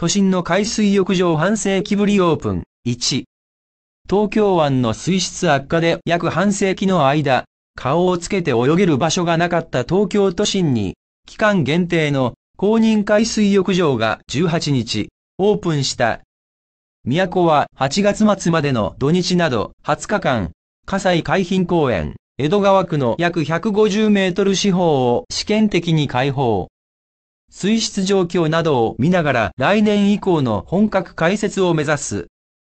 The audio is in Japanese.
都心の海水浴場半世紀ぶりオープン。1、東京湾の水質悪化で約半世紀の間、顔をつけて泳げる場所がなかった東京都心に、期間限定の公認海水浴場が18日、オープンした。都は8月末までの土日など20日間、葛西海浜公園、江戸川区の約150メートル四方を試験的に開放。水質状況などを見ながら来年以降の本格開設を目指す。